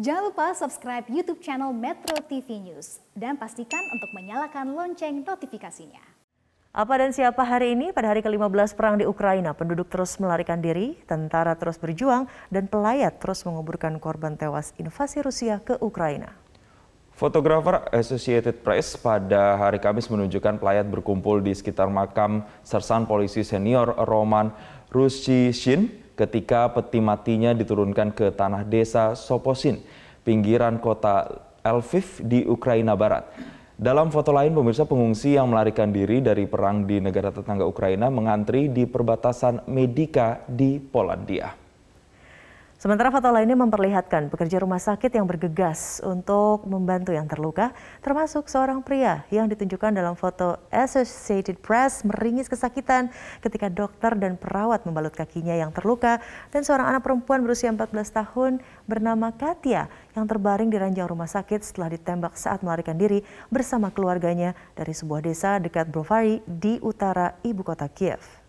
Jangan lupa subscribe YouTube channel Metro TV News dan pastikan untuk menyalakan lonceng notifikasinya. Apa dan siapa hari ini? Pada hari ke-15 perang di Ukraina, penduduk terus melarikan diri, tentara terus berjuang, dan pelayat terus menguburkan korban tewas invasi Rusia ke Ukraina. Fotografer Associated Press pada hari Kamis menunjukkan pelayat berkumpul di sekitar makam Sersan Polisi Senior Roman Rusyshin ketika peti matinya diturunkan ke tanah desa Soposin, pinggiran kota Lviv di Ukraina Barat. Dalam foto lain, pemirsa pengungsi yang melarikan diri dari perang di negara tetangga Ukraina mengantri di perbatasan Medika di Polandia. Sementara foto lainnya memperlihatkan pekerja rumah sakit yang bergegas untuk membantu yang terluka, termasuk seorang pria yang ditunjukkan dalam foto Associated Press meringis kesakitan ketika dokter dan perawat membalut kakinya yang terluka dan seorang anak perempuan berusia 14 tahun bernama Katia yang terbaring di ranjang rumah sakit setelah ditembak saat melarikan diri bersama keluarganya dari sebuah desa dekat Brovary di utara ibu kota Kiev.